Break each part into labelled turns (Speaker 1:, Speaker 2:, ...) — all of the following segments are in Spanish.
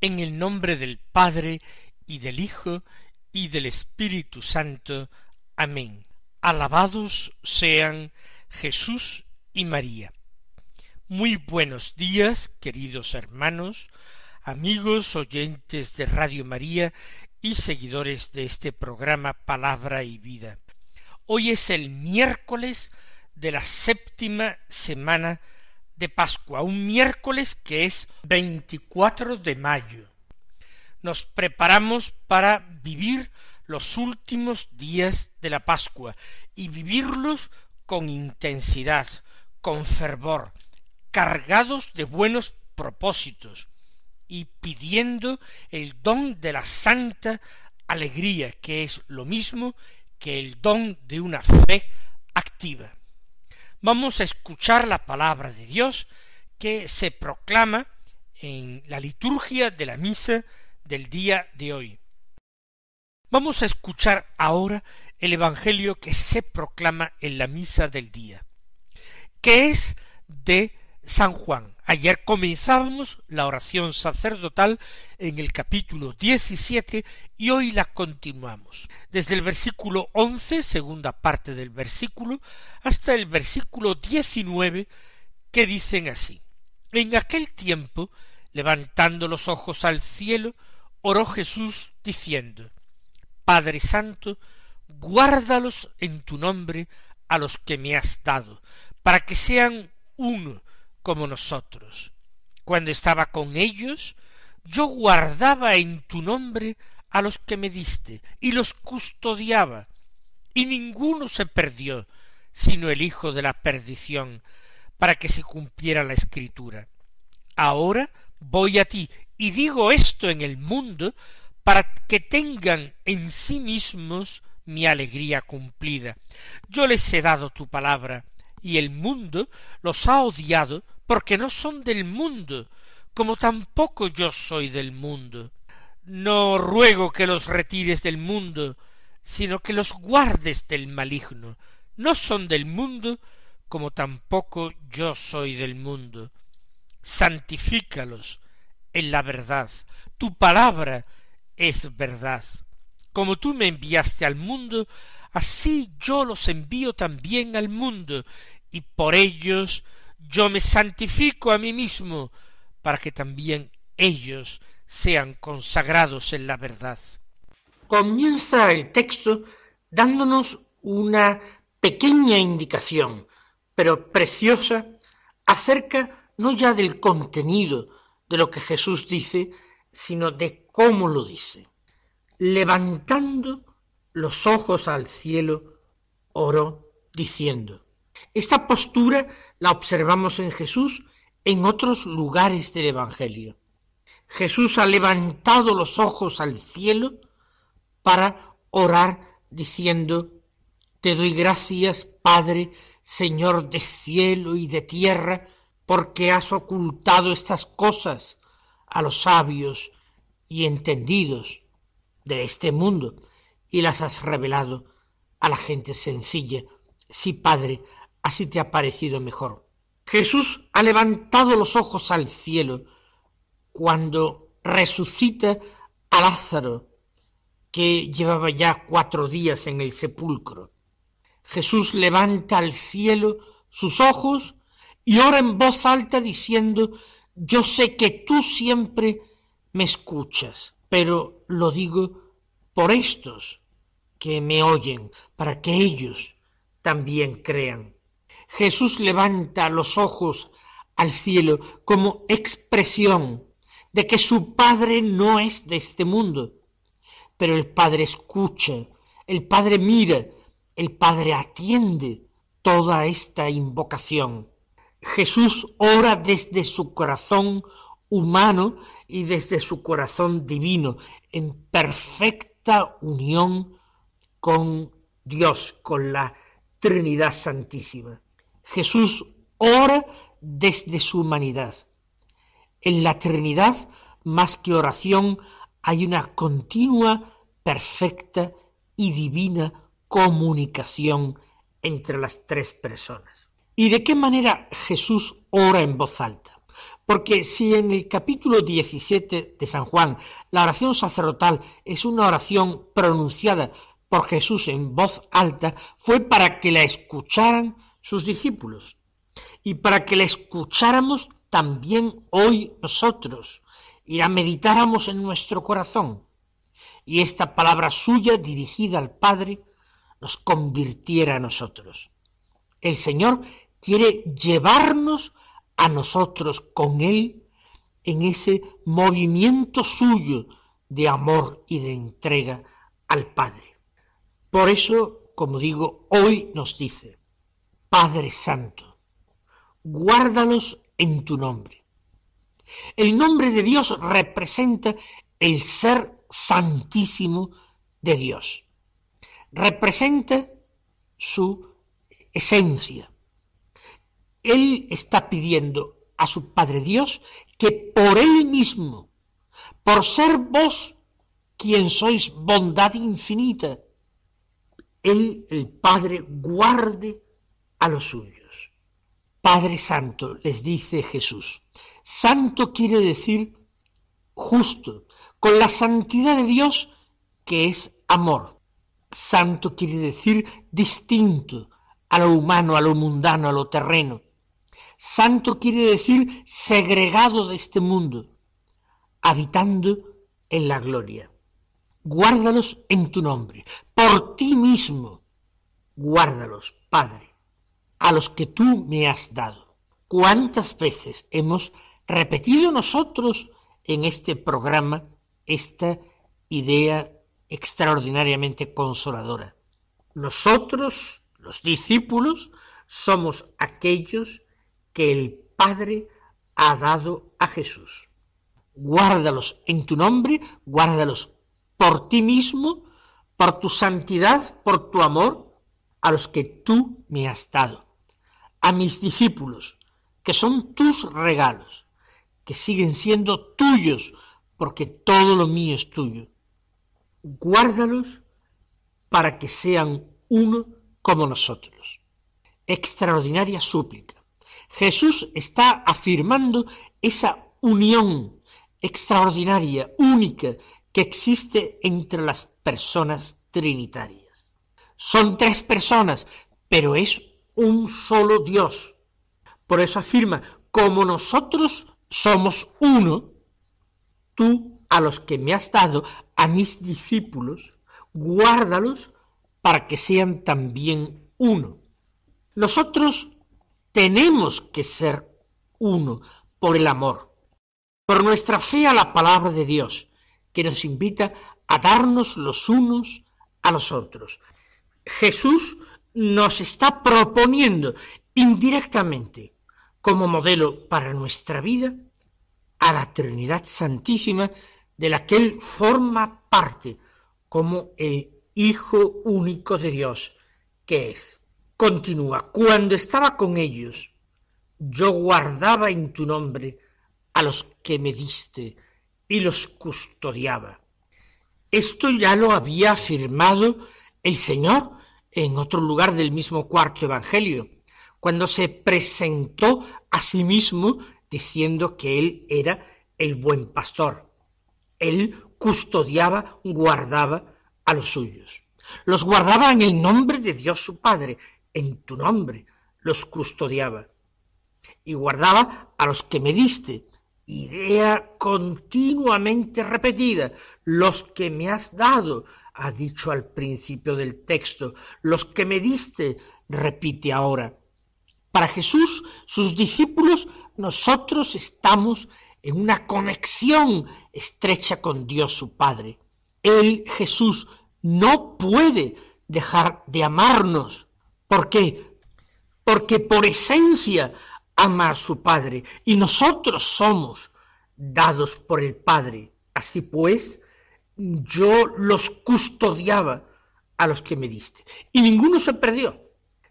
Speaker 1: En el nombre del Padre y del Hijo y del Espíritu Santo. Amén. Alabados sean Jesús y María. Muy buenos días, queridos hermanos, amigos oyentes de Radio María y seguidores de este programa Palabra y Vida. Hoy es el miércoles de la séptima semana de Pascua, un miércoles que es 24 de mayo. Nos preparamos para vivir los últimos días de la Pascua y vivirlos con intensidad, con fervor, cargados de buenos propósitos y pidiendo el don de la santa alegría, que es lo mismo que el don de una fe activa vamos a escuchar la palabra de Dios que se proclama en la liturgia de la misa del día de hoy. Vamos a escuchar ahora el Evangelio que se proclama en la misa del día, que es de San Juan. Ayer comenzamos la oración sacerdotal en el capítulo 17 y hoy la continuamos. Desde el versículo once segunda parte del versículo, hasta el versículo 19, que dicen así. En aquel tiempo, levantando los ojos al cielo, oró Jesús diciendo, Padre Santo, guárdalos en tu nombre a los que me has dado, para que sean uno como nosotros. Cuando estaba con ellos, yo guardaba en tu nombre a los que me diste, y los custodiaba, y ninguno se perdió, sino el hijo de la perdición, para que se cumpliera la escritura. Ahora voy a ti, y digo esto en el mundo, para que tengan en sí mismos mi alegría cumplida. Yo les he dado tu palabra, y el mundo los ha odiado, porque no son del mundo, como tampoco yo soy del mundo. No ruego que los retires del mundo, sino que los guardes del maligno. No son del mundo, como tampoco yo soy del mundo. Santifícalos en la verdad. Tu palabra es verdad. Como tú me enviaste al mundo, así yo los envío también al mundo, y por ellos yo me santifico a mí mismo para que también ellos sean consagrados en la verdad. Comienza el texto dándonos una pequeña indicación, pero preciosa, acerca no ya del contenido de lo que Jesús dice, sino de cómo lo dice. Levantando los ojos al cielo, oró diciendo, esta postura la observamos en Jesús en otros lugares del Evangelio. Jesús ha levantado los ojos al cielo para orar diciendo, Te doy gracias, Padre, Señor de cielo y de tierra, porque has ocultado estas cosas a los sabios y entendidos de este mundo y las has revelado a la gente sencilla. Sí, Padre, así te ha parecido mejor. Jesús ha levantado los ojos al cielo cuando resucita a Lázaro, que llevaba ya cuatro días en el sepulcro. Jesús levanta al cielo sus ojos y ora en voz alta diciendo, yo sé que tú siempre me escuchas, pero lo digo por estos que me oyen, para que ellos también crean. Jesús levanta los ojos al cielo como expresión de que su Padre no es de este mundo. Pero el Padre escucha, el Padre mira, el Padre atiende toda esta invocación. Jesús ora desde su corazón humano y desde su corazón divino, en perfecta unión con Dios, con la Trinidad Santísima. Jesús ora desde su humanidad. En la Trinidad, más que oración, hay una continua, perfecta y divina comunicación entre las tres personas. ¿Y de qué manera Jesús ora en voz alta? Porque si en el capítulo 17 de San Juan la oración sacerdotal es una oración pronunciada por Jesús en voz alta, fue para que la escucharan sus discípulos y para que le escucháramos también hoy nosotros y la meditáramos en nuestro corazón y esta palabra suya dirigida al Padre nos convirtiera a nosotros. El Señor quiere llevarnos a nosotros con Él en ese movimiento suyo de amor y de entrega al Padre. Por eso, como digo, hoy nos dice, Padre Santo, guárdalos en tu nombre. El nombre de Dios representa el ser santísimo de Dios. Representa su esencia. Él está pidiendo a su Padre Dios que por Él mismo, por ser vos quien sois bondad infinita, Él, el Padre, guarde los suyos. Padre Santo, les dice Jesús. Santo quiere decir justo, con la santidad de Dios que es amor. Santo quiere decir distinto a lo humano, a lo mundano, a lo terreno. Santo quiere decir segregado de este mundo, habitando en la gloria. Guárdalos en tu nombre, por ti mismo. Guárdalos, Padre a los que tú me has dado. ¿Cuántas veces hemos repetido nosotros en este programa esta idea extraordinariamente consoladora? Nosotros, los discípulos, somos aquellos que el Padre ha dado a Jesús. Guárdalos en tu nombre, guárdalos por ti mismo, por tu santidad, por tu amor, a los que tú me has dado a mis discípulos, que son tus regalos, que siguen siendo tuyos, porque todo lo mío es tuyo. Guárdalos para que sean uno como nosotros. Extraordinaria súplica. Jesús está afirmando esa unión extraordinaria, única, que existe entre las personas trinitarias. Son tres personas, pero es un solo Dios. Por eso afirma, como nosotros somos uno, tú a los que me has dado, a mis discípulos, guárdalos para que sean también uno. Nosotros tenemos que ser uno por el amor, por nuestra fe a la palabra de Dios, que nos invita a darnos los unos a los otros. Jesús nos está proponiendo indirectamente como modelo para nuestra vida a la Trinidad Santísima de la que Él forma parte como el Hijo único de Dios que es. Continúa, cuando estaba con ellos, yo guardaba en tu nombre a los que me diste y los custodiaba. Esto ya lo había afirmado el Señor en otro lugar del mismo cuarto Evangelio, cuando se presentó a sí mismo diciendo que él era el buen pastor. Él custodiaba, guardaba a los suyos. Los guardaba en el nombre de Dios su Padre, en tu nombre los custodiaba. Y guardaba a los que me diste, idea continuamente repetida, los que me has dado, ha dicho al principio del texto, los que me diste, repite ahora. Para Jesús, sus discípulos, nosotros estamos en una conexión estrecha con Dios su Padre. Él, Jesús, no puede dejar de amarnos. ¿Por qué? Porque por esencia ama a su Padre y nosotros somos dados por el Padre. Así pues, yo los custodiaba a los que me diste. Y ninguno se perdió,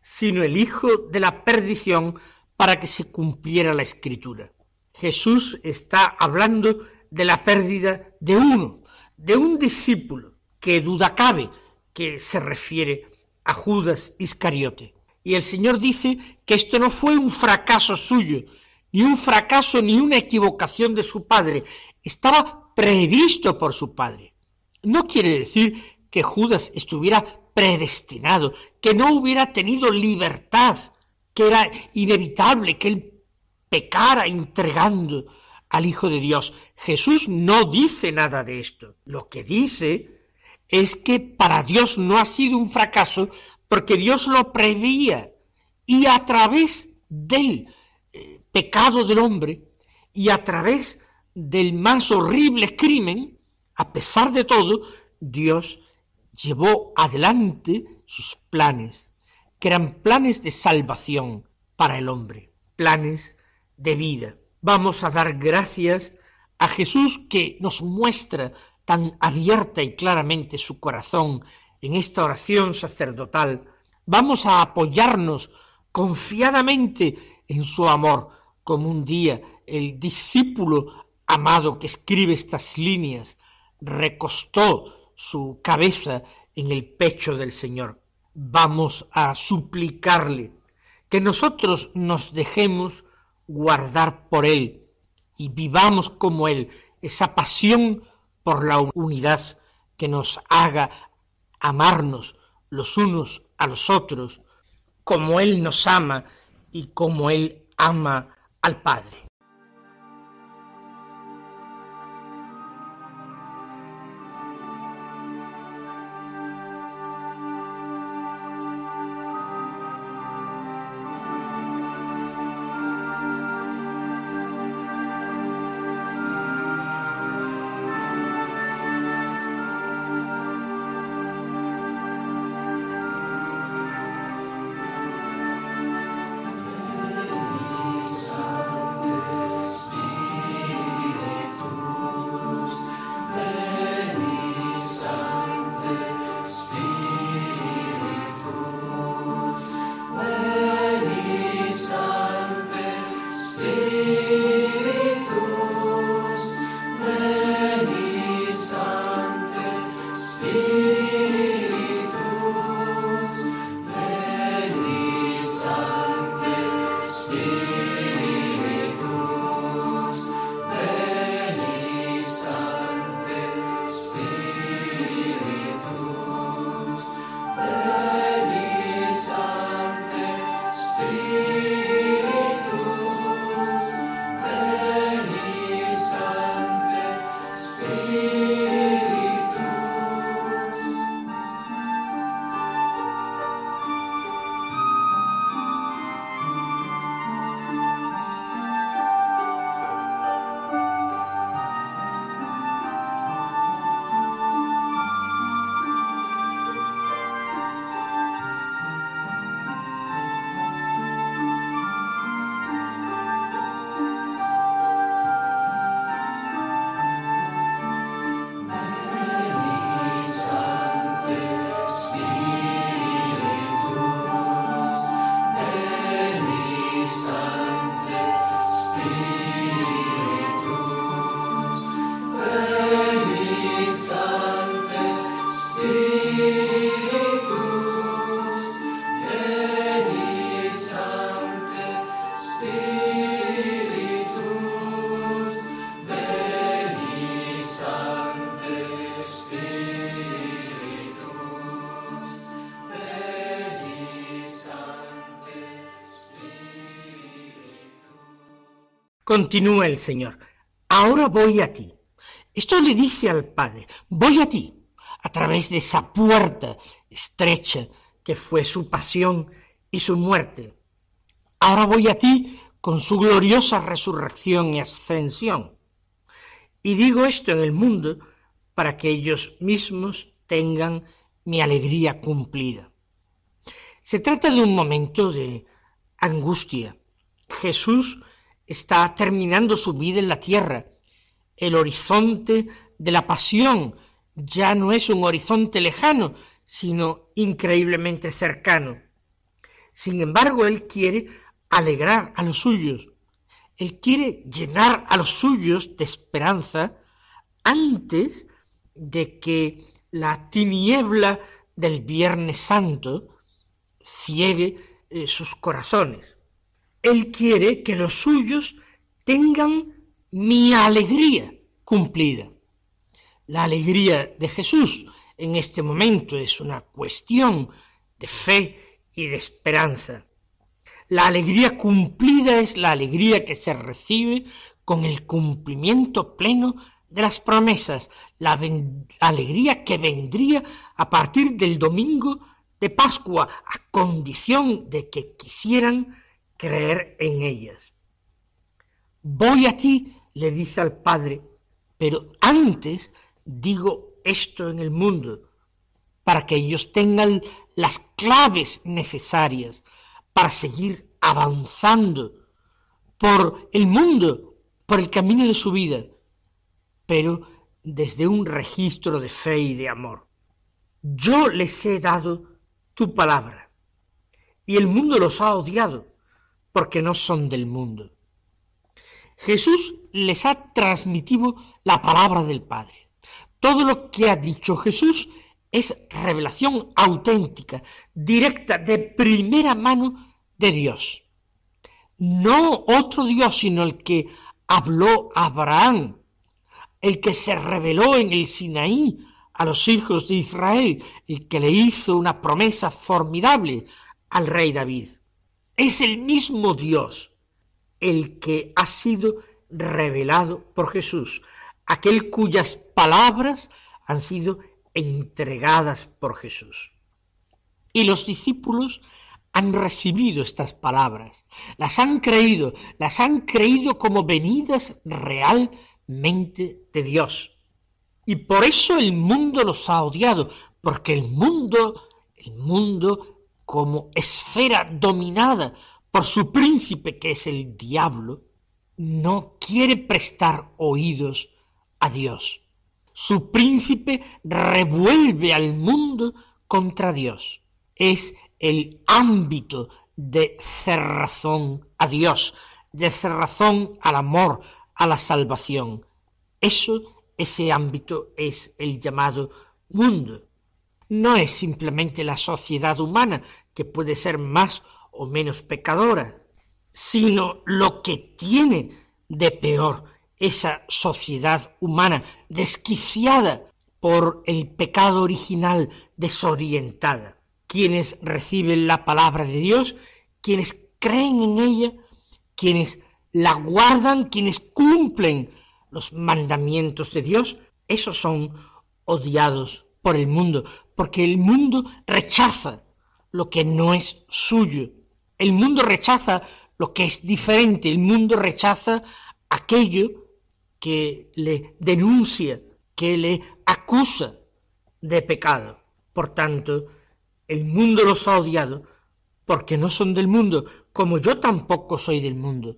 Speaker 1: sino el hijo de la perdición para que se cumpliera la escritura. Jesús está hablando de la pérdida de uno, de un discípulo, que duda cabe que se refiere a Judas Iscariote. Y el Señor dice que esto no fue un fracaso suyo, ni un fracaso, ni una equivocación de su padre. Estaba previsto por su padre. No quiere decir que Judas estuviera predestinado, que no hubiera tenido libertad, que era inevitable que él pecara entregando al Hijo de Dios. Jesús no dice nada de esto. Lo que dice es que para Dios no ha sido un fracaso porque Dios lo prevía y a través del eh, pecado del hombre y a través del más horrible crimen, a pesar de todo, Dios llevó adelante sus planes, que eran planes de salvación para el hombre, planes de vida. Vamos a dar gracias a Jesús que nos muestra tan abierta y claramente su corazón en esta oración sacerdotal. Vamos a apoyarnos confiadamente en su amor, como un día el discípulo amado que escribe estas líneas recostó su cabeza en el pecho del Señor. Vamos a suplicarle que nosotros nos dejemos guardar por Él y vivamos como Él esa pasión por la unidad que nos haga amarnos los unos a los otros como Él nos ama y como Él ama al Padre. Continúa el Señor, ahora voy a ti. Esto le dice al Padre, voy a ti, a través de esa puerta estrecha que fue su pasión y su muerte. Ahora voy a ti con su gloriosa resurrección y ascensión. Y digo esto en el mundo para que ellos mismos tengan mi alegría cumplida. Se trata de un momento de angustia. Jesús está terminando su vida en la tierra. El horizonte de la pasión ya no es un horizonte lejano, sino increíblemente cercano. Sin embargo, Él quiere alegrar a los suyos. Él quiere llenar a los suyos de esperanza antes de que la tiniebla del Viernes Santo ciegue eh, sus corazones. Él quiere que los suyos tengan mi alegría cumplida. La alegría de Jesús en este momento es una cuestión de fe y de esperanza. La alegría cumplida es la alegría que se recibe con el cumplimiento pleno de las promesas, la alegría que vendría a partir del domingo de Pascua, a condición de que quisieran creer en ellas. Voy a ti, le dice al Padre, pero antes digo esto en el mundo, para que ellos tengan las claves necesarias para seguir avanzando por el mundo, por el camino de su vida, pero desde un registro de fe y de amor. Yo les he dado tu palabra y el mundo los ha odiado porque no son del mundo. Jesús les ha transmitido la palabra del Padre. Todo lo que ha dicho Jesús es revelación auténtica, directa, de primera mano de Dios. No otro Dios, sino el que habló a Abraham, el que se reveló en el Sinaí a los hijos de Israel, el que le hizo una promesa formidable al rey David. Es el mismo Dios el que ha sido revelado por Jesús, aquel cuyas palabras han sido entregadas por Jesús. Y los discípulos han recibido estas palabras, las han creído, las han creído como venidas realmente de Dios. Y por eso el mundo los ha odiado, porque el mundo, el mundo como esfera dominada por su príncipe que es el diablo, no quiere prestar oídos a Dios. Su príncipe revuelve al mundo contra Dios. Es el ámbito de cerrazón a Dios, de cerrazón al amor, a la salvación. Eso, ese ámbito es el llamado mundo no es simplemente la sociedad humana, que puede ser más o menos pecadora, sino lo que tiene de peor esa sociedad humana, desquiciada por el pecado original, desorientada. Quienes reciben la palabra de Dios, quienes creen en ella, quienes la guardan, quienes cumplen los mandamientos de Dios, esos son odiados por el mundo, porque el mundo rechaza lo que no es suyo. El mundo rechaza lo que es diferente, el mundo rechaza aquello que le denuncia, que le acusa de pecado. Por tanto, el mundo los ha odiado porque no son del mundo, como yo tampoco soy del mundo.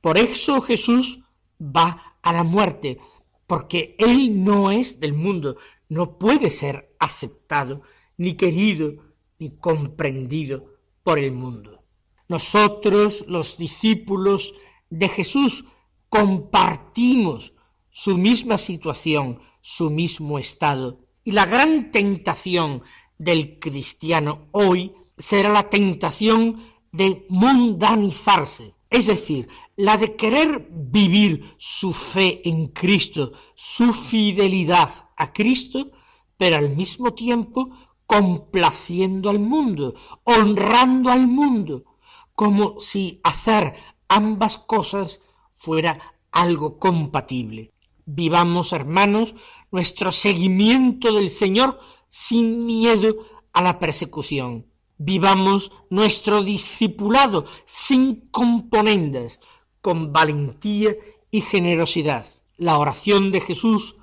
Speaker 1: Por eso Jesús va a la muerte, porque Él no es del mundo, no puede ser aceptado, ni querido, ni comprendido por el mundo. Nosotros, los discípulos de Jesús, compartimos su misma situación, su mismo estado. Y la gran tentación del cristiano hoy será la tentación de mundanizarse, es decir, la de querer vivir su fe en Cristo, su fidelidad a Cristo, pero al mismo tiempo complaciendo al mundo, honrando al mundo, como si hacer ambas cosas fuera algo compatible. Vivamos, hermanos, nuestro seguimiento del Señor sin miedo a la persecución. Vivamos nuestro discipulado sin componendas, con valentía y generosidad. La oración de Jesús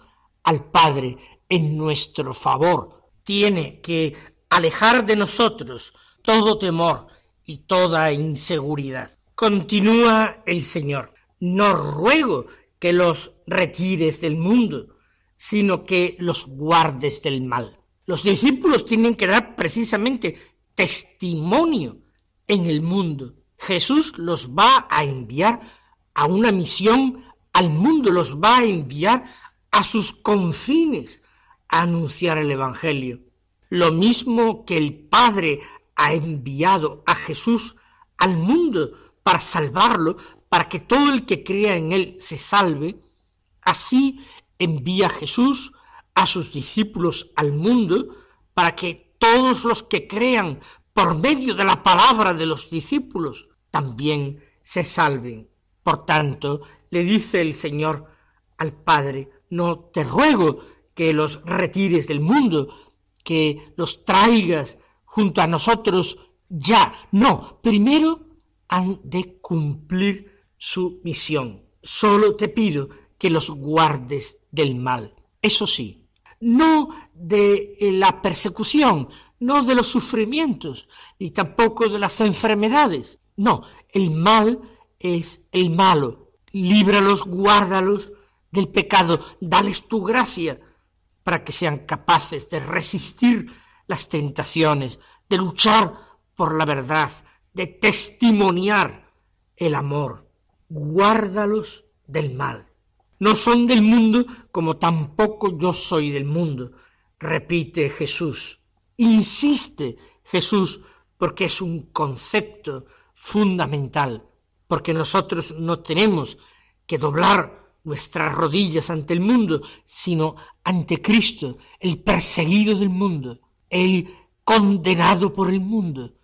Speaker 1: al Padre en nuestro favor tiene que alejar de nosotros todo temor y toda inseguridad. Continúa el Señor. No ruego que los retires del mundo, sino que los guardes del mal. Los discípulos tienen que dar precisamente testimonio en el mundo. Jesús los va a enviar a una misión al mundo, los va a enviar a sus confines a anunciar el Evangelio. Lo mismo que el Padre ha enviado a Jesús al mundo para salvarlo, para que todo el que crea en él se salve, así envía Jesús a sus discípulos al mundo para que todos los que crean por medio de la palabra de los discípulos también se salven. Por tanto, le dice el Señor al Padre, no te ruego que los retires del mundo, que los traigas junto a nosotros ya. No, primero han de cumplir su misión. Solo te pido que los guardes del mal. Eso sí, no de eh, la persecución, no de los sufrimientos ni tampoco de las enfermedades. No, el mal es el malo. Líbralos, guárdalos del pecado, dales tu gracia para que sean capaces de resistir las tentaciones, de luchar por la verdad, de testimoniar el amor. Guárdalos del mal no son del mundo como tampoco yo soy del mundo, repite Jesús. Insiste Jesús porque es un concepto fundamental, porque nosotros no tenemos que doblar nuestras rodillas ante el mundo, sino ante Cristo, el perseguido del mundo, el condenado por el mundo,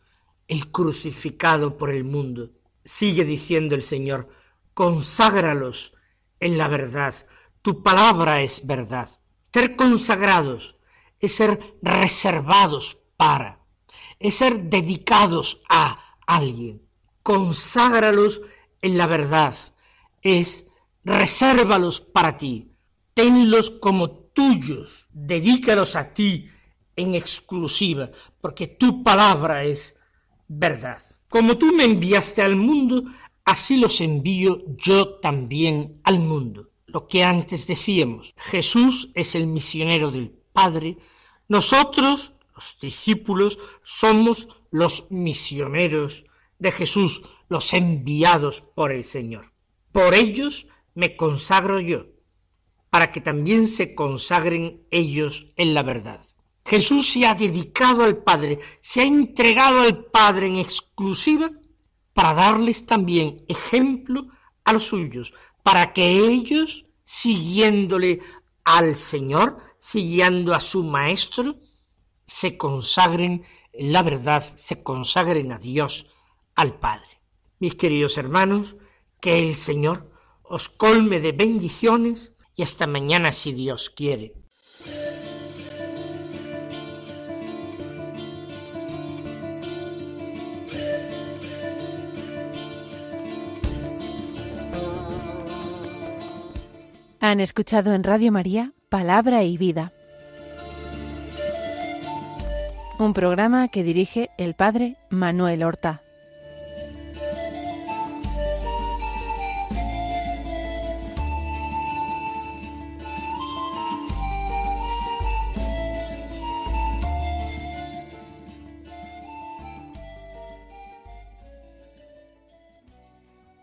Speaker 1: el crucificado por el mundo. Sigue diciendo el Señor, conságralos en la verdad. Tu palabra es verdad. Ser consagrados es ser reservados para, es ser dedicados a alguien. Conságralos en la verdad, es resérvalos para ti, tenlos como tuyos, dedícalos a ti en exclusiva, porque tu palabra es verdad. Como tú me enviaste al mundo, Así los envío yo también al mundo. Lo que antes decíamos, Jesús es el misionero del Padre, nosotros, los discípulos, somos los misioneros de Jesús, los enviados por el Señor. Por ellos me consagro yo, para que también se consagren ellos en la verdad. Jesús se ha dedicado al Padre, se ha entregado al Padre en exclusiva para darles también ejemplo a los suyos, para que ellos, siguiéndole al Señor, siguiendo a su Maestro, se consagren en la verdad, se consagren a Dios, al Padre. Mis queridos hermanos, que el Señor os colme de bendiciones y hasta mañana si Dios quiere.
Speaker 2: Han escuchado en Radio María Palabra y Vida,
Speaker 1: un programa que dirige el Padre Manuel Horta.